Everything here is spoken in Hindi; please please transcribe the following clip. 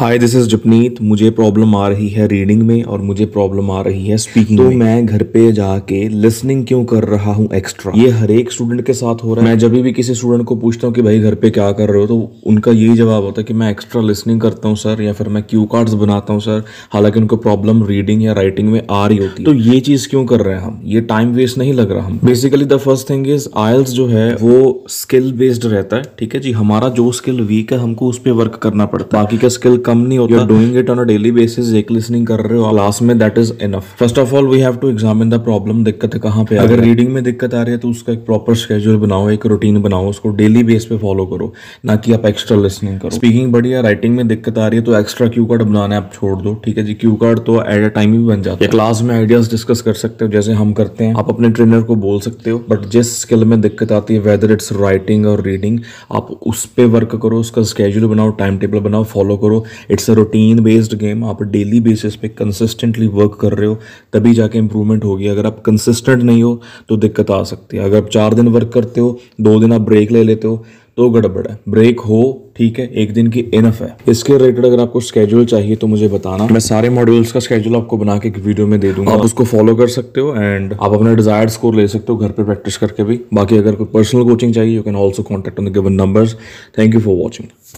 हाय दिस इज़ जपनीत मुझे प्रॉब्लम आ रही है रीडिंग में और मुझे प्रॉब्लम आ रही है स्पीकिंग तो में। मैं घर पे जाके लिसनिंग क्यों कर रहा हूँ एक्स्ट्रा ये हर एक स्टूडेंट के साथ हो रहा है मैं जब भी किसी स्टूडेंट को पूछता हूँ कि भाई घर पे क्या कर रहे हो तो उनका यही जवाब होता है कि मैं एक्स्ट्रा लिसनिंग करता हूँ सर या फिर मैं क्यू कार्ड्स बनाता हूँ सर हालांकि उनको प्रॉब्लम रीडिंग या राइटिंग में आ रही होती है तो ये चीज़ क्यों कर रहे हैं हम ये टाइम वेस्ट नहीं लग रहा हम basically the first thing is आयल्स जो है वो स्किल बेस्ड रहता है ठीक है जी हमारा जो स्किल वीक है हमको उस पर वर्क करना पड़ता है बाकी का स्किल कम नहीं होता doing it on a daily basis एक लिसनिंग कर रहे हो क्लास में that is enough first of all we have to examine the problem दिक्कत है कहाँ पे अगर रीडिंग में दिक्कत आ रही है तो उसका एक प्रॉपर स्केड्यूल बनाओ एक रूटीन बनाओ उसको डेली बेस पे फॉलो करो ना कि आप एक्स्ट्रा लिसनिंग करो स्पीकिंग बढ़िया राइटिंग में दिक्कत आ रही है तो एक्स्ट्रा क्यू कार्ड बनाना आप छोड़ दो ठीक है जी क्यू कार्ड तो एट अ टाइम भी बन जाता है क्लास में आइडियाज डिस्कस कर सकते हो जैसे हम करते हैं आप अपने ट्रेनर को बोल सकते हो बट जिस स्किल में दिक्कत आती है वेदर इट्स राइटिंग और रीडिंग आप उस पर वर्क करो उसका स्केड्यूल बनाओ टाइम टेबल बनाओ फॉलो करो it's a routine based game आप डेली बेसिस पे कंसिस्टेंटली वर्क कर रहे हो तभी जाके इंप्रूवमेंट होगी अगर आप कंसिस्टेंट नहीं हो तो दिक्कत आ सकती है अगर आप चार दिन वर्क करते हो दो दिन आप ब्रेक ले लेते हो तो गड़बड़ है ब्रेक हो ठीक है एक दिन की इनफ है इसके रिलेटेड अगर आपको स्केड्यूल चाहिए तो मुझे बताना मैं सारे मॉड्यूल्स का स्केड्यूल आपको बना के एक वीडियो में दे दूंगा आप उसको फॉलो कर सकते हो एंड आप अपना डिजायर्ड स्कोर ले सकते हो घर पे प्रैक्टिस करके भी बाकी अगर कोई पर्सनल कोचिंग चाहिए you can also contact on the given numbers thank you for watching